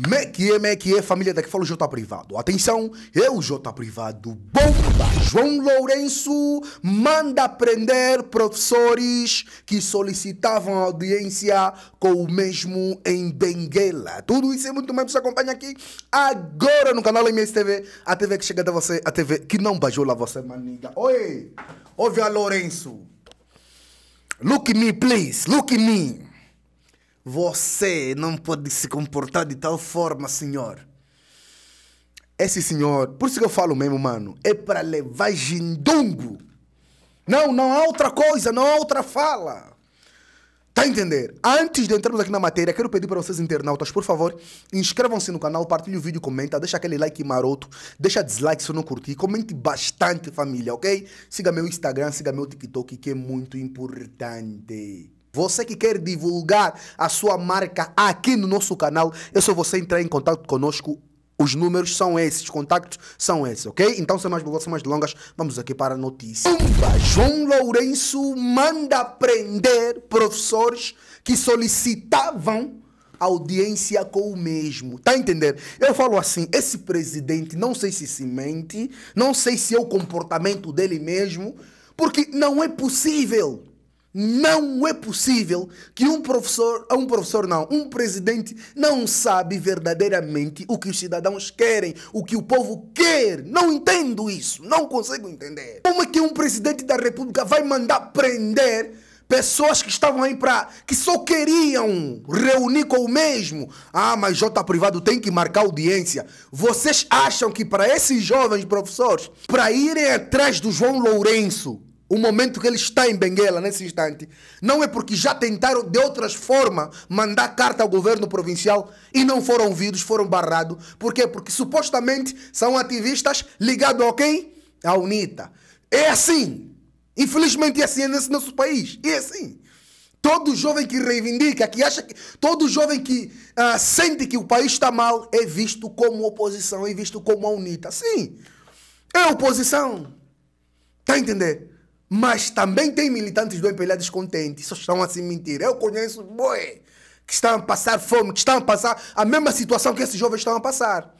Mequie, mequie, família, daqui fala o J Privado. Atenção, eu, J Privado, bomba! João Lourenço manda prender professores que solicitavam audiência com o mesmo em Benguela. Tudo isso é muito mais você acompanha aqui agora no canal MSTV, a TV que chega até você, a TV que não bajula você, maniga. Oi, ouve a Lourenço. Look me, please, look me. Você não pode se comportar de tal forma, senhor. Esse senhor, por isso que eu falo mesmo, mano, é para levar gindungo. Não, não há outra coisa, não há outra fala. Tá a entender? Antes de entrarmos aqui na matéria, quero pedir para vocês internautas, por favor, inscrevam-se no canal, partilhem o vídeo, comenta, deixa aquele like maroto, deixa dislike se não curtir, comente bastante, família, ok? Siga meu Instagram, siga meu TikTok, que é muito importante. Você que quer divulgar a sua marca aqui no nosso canal, é só você entrar em contato conosco. Os números são esses, os contactos são esses, ok? Então, sem mais sem mais delongas, vamos aqui para a notícia. Umba, João Lourenço manda prender professores que solicitavam audiência com o mesmo. Tá a entender? Eu falo assim, esse presidente, não sei se se mente, não sei se é o comportamento dele mesmo, porque não é possível. Não é possível que um professor, um professor não, um presidente não sabe verdadeiramente o que os cidadãos querem, o que o povo quer. Não entendo isso, não consigo entender. Como é que um presidente da República vai mandar prender pessoas que estavam aí para que só queriam reunir com o mesmo. Ah, mas J privado tem que marcar audiência. Vocês acham que para esses jovens professores, para irem atrás do João Lourenço, o momento que ele está em Benguela, nesse instante, não é porque já tentaram de outras formas mandar carta ao governo provincial e não foram ouvidos, foram barrados. Por quê? Porque supostamente são ativistas ligados a quem? A UNITA. É assim. Infelizmente é assim é nesse nosso país. é assim. Todo jovem que reivindica, que acha que. Todo jovem que uh, sente que o país está mal é visto como oposição, é visto como a UNITA. Sim. É oposição. Está a entender? Mas também tem militantes do MPLA descontentes. Só estão a se assim mentir. Eu conheço boi que estão a passar fome, que estão a passar a mesma situação que esses jovens estão a passar.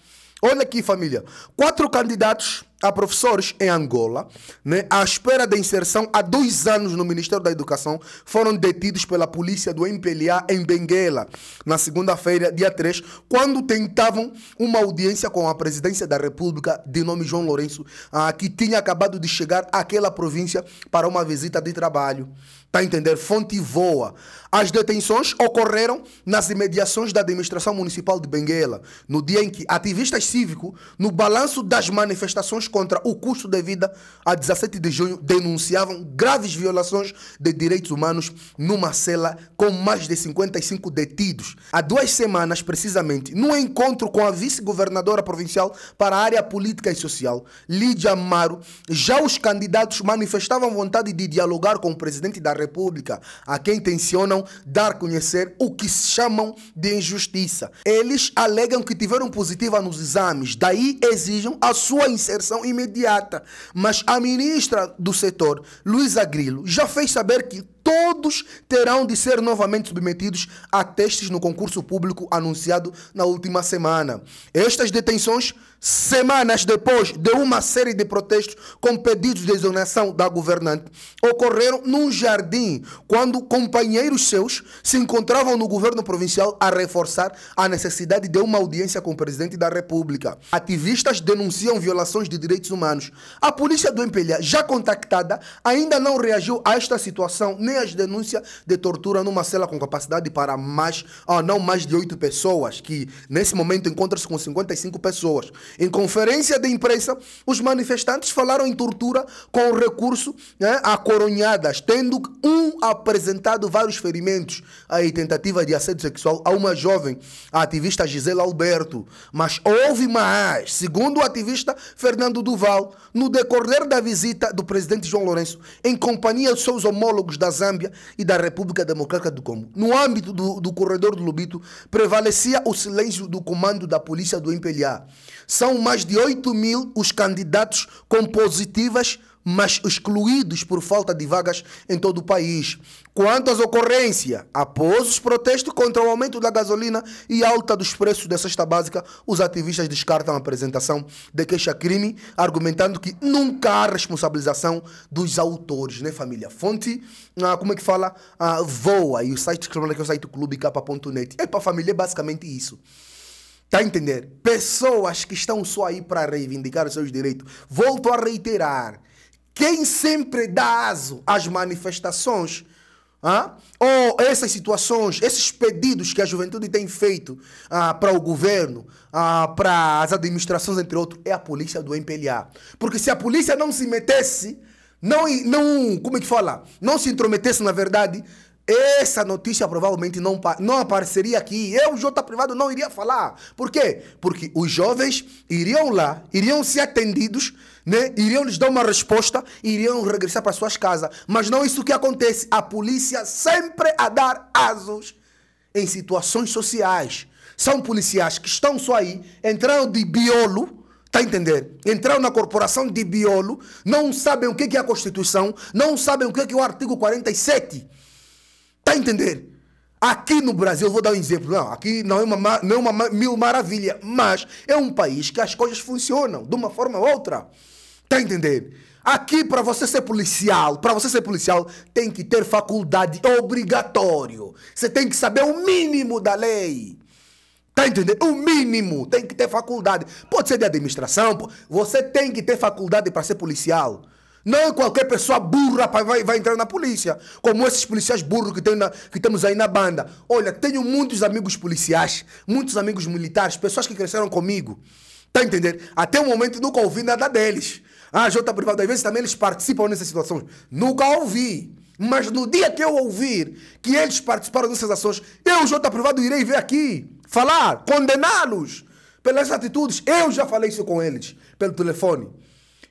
Olha aqui, família. Quatro candidatos a professores em Angola, né, à espera da inserção há dois anos no Ministério da Educação, foram detidos pela polícia do MPLA em Benguela, na segunda-feira, dia 3, quando tentavam uma audiência com a presidência da República, de nome João Lourenço, ah, que tinha acabado de chegar àquela província para uma visita de trabalho. Está a entender? Fonte voa. As detenções ocorreram nas imediações da administração municipal de Benguela, no dia em que ativistas cívicos, no balanço das manifestações contra o custo de vida, a 17 de junho, denunciavam graves violações de direitos humanos numa cela com mais de 55 detidos. Há duas semanas, precisamente, no encontro com a vice-governadora provincial para a área política e social, Lídia Amaro, já os candidatos manifestavam vontade de dialogar com o presidente da República, a quem tencionam dar conhecer o que chamam de injustiça. Eles alegam que tiveram positiva nos exames, daí exigem a sua inserção ação imediata. Mas a ministra do setor, Luiza Grilo, já fez saber que todos terão de ser novamente submetidos a testes no concurso público anunciado na última semana. Estas detenções, semanas depois de uma série de protestos com pedidos de exoneração da governante, ocorreram num jardim, quando companheiros seus se encontravam no governo provincial a reforçar a necessidade de uma audiência com o presidente da República. Ativistas denunciam violações de direitos humanos. A polícia do Empelha, já contactada, ainda não reagiu a esta situação, nem nem as denúncias de tortura numa cela com capacidade para mais, ah, não mais de oito pessoas, que nesse momento encontra-se com 55 pessoas. Em conferência de imprensa, os manifestantes falaram em tortura com recurso né, a coronhadas, tendo um apresentado vários ferimentos e tentativa de assédio sexual a uma jovem, a ativista Gisela Alberto. Mas houve mais, segundo o ativista Fernando Duval, no decorrer da visita do presidente João Lourenço, em companhia de seus homólogos das Zâmbia e da República Democrática do Congo. No âmbito do, do corredor do Lubito, prevalecia o silêncio do comando da polícia do MPLA. São mais de 8 mil os candidatos com positivas mas excluídos por falta de vagas em todo o país. Quanto às ocorrências, após os protestos contra o aumento da gasolina e alta dos preços da cesta básica, os ativistas descartam a apresentação de queixa-crime, argumentando que nunca há responsabilização dos autores, né, família? Fonte, ah, como é que fala? Ah, voa, e o site que é o site clubecapa.net. É para família, é basicamente isso. Está a entender? Pessoas que estão só aí para reivindicar os seus direitos. Volto a reiterar. Quem sempre dá aso às manifestações ah, ou essas situações, esses pedidos que a juventude tem feito ah, para o governo, ah, para as administrações, entre outros, é a polícia do MPLA. Porque se a polícia não se metesse, não, não como é que fala? Não se intrometesse, na verdade, essa notícia provavelmente não, não apareceria aqui. Eu, Jota Privado, não iria falar. Por quê? Porque os jovens iriam lá, iriam ser atendidos, né? iriam lhes dar uma resposta, iriam regressar para suas casas. Mas não isso que acontece. A polícia sempre a dar asos em situações sociais. São policiais que estão só aí, entraram de biolo, Está a entender? Entraram na corporação de biolo, não sabem o que é a Constituição, não sabem o que é o artigo 47 Tá entendendo? Aqui no Brasil, eu vou dar um exemplo, não, aqui não é, uma, não é uma mil maravilha, mas é um país que as coisas funcionam de uma forma ou outra. Tá entendendo? Aqui, para você ser policial, para você ser policial, tem que ter faculdade obrigatório. Você tem que saber o mínimo da lei. Tá entendendo? O mínimo. Tem que ter faculdade. Pode ser de administração, você tem que ter faculdade para ser policial. Não é qualquer pessoa burra vai, vai entrar na polícia, como esses policiais burros que, tem na, que temos aí na banda. Olha, tenho muitos amigos policiais, muitos amigos militares, pessoas que cresceram comigo. Tá entendendo? Até o momento nunca ouvi nada deles. Ah, Jota Privado, às vezes também eles participam nessas situações. Nunca ouvi. Mas no dia que eu ouvir que eles participaram dessas ações, eu, Jota Privado, irei vir aqui falar, condená-los pelas atitudes. Eu já falei isso com eles pelo telefone.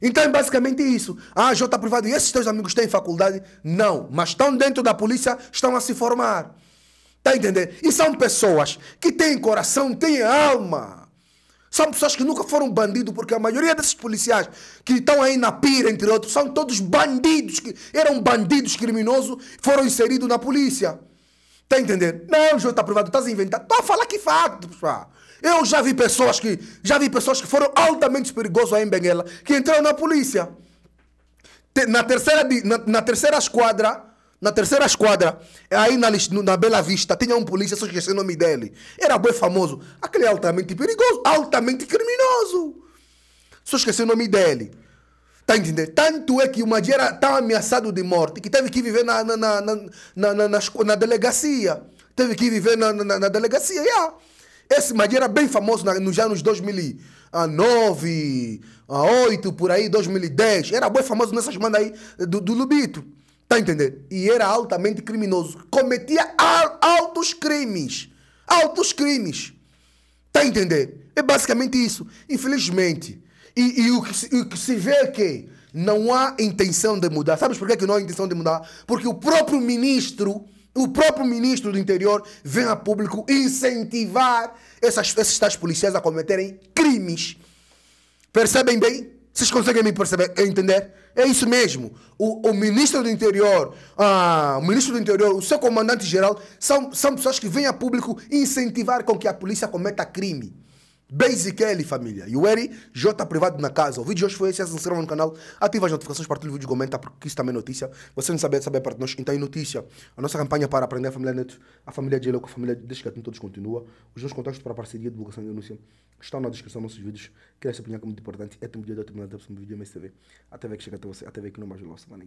Então é basicamente isso. Ah, J está privado. E esses teus amigos têm faculdade? Não. Mas estão dentro da polícia, estão a se formar. Está a entender? E são pessoas que têm coração, têm alma. São pessoas que nunca foram bandidos, porque a maioria desses policiais que estão aí na pira, entre outros, são todos bandidos, que eram bandidos criminosos, foram inseridos na polícia. Tá entendendo? Não, João, tá provado, estás inventando. Tô falar que fato, pessoal. Eu já vi pessoas que já vi pessoas que foram altamente perigosas aí em Benguela, que entraram na polícia. Na terceira, na, na terceira esquadra, na terceira esquadra, aí na, na Bela Vista, tinha um polícia, só esqueci o nome dele. Era bem famoso. Aquele altamente perigoso, altamente criminoso. Só esqueci o nome dele. Tá entendendo? Tanto é que o Madi era tão ameaçado de morte que teve que viver na, na, na, na, na, na, na delegacia. Teve que viver na, na, na delegacia. Yeah. Esse Madi era bem famoso nos anos 2009, 2008, ah, ah, por aí, 2010. Era bem famoso nessas manas aí do, do Lubito. Tá entendendo? E era altamente criminoso. Cometia altos crimes. Altos crimes. Tá entendendo? É basicamente isso. Infelizmente e, e o, que se, o que se vê é que não há intenção de mudar. Sabes porquê que, é que não há intenção de mudar? Porque o próprio ministro, o próprio ministro do interior vem a público incentivar essas, esses tais policiais a cometerem crimes. Percebem bem? Vocês conseguem me perceber, entender? É isso mesmo. O, o ministro do interior, ah, o ministro do interior, o seu comandante geral, são, são pessoas que vêm a público incentivar com que a polícia cometa crime. Basic família. E o Eri, J privado na casa. O vídeo de hoje foi esse. Se inscreva no canal, ativa as notificações, partilha o vídeo, comenta, porque isso também é notícia. Você não sabe, sabe para nós, então é notícia. A nossa campanha é para aprender a família Neto, a família de Eloco, a família de Descatinho, todos continua. Os nossos contatos para a parceria, divulgação e denúncia estão na descrição dos nossos vídeos. Queria essa opinião que é muito importante. É tão dia da terminada do próximo vídeo, mas TV. Até ver que chega até você, até ver que não mais lossa, mano.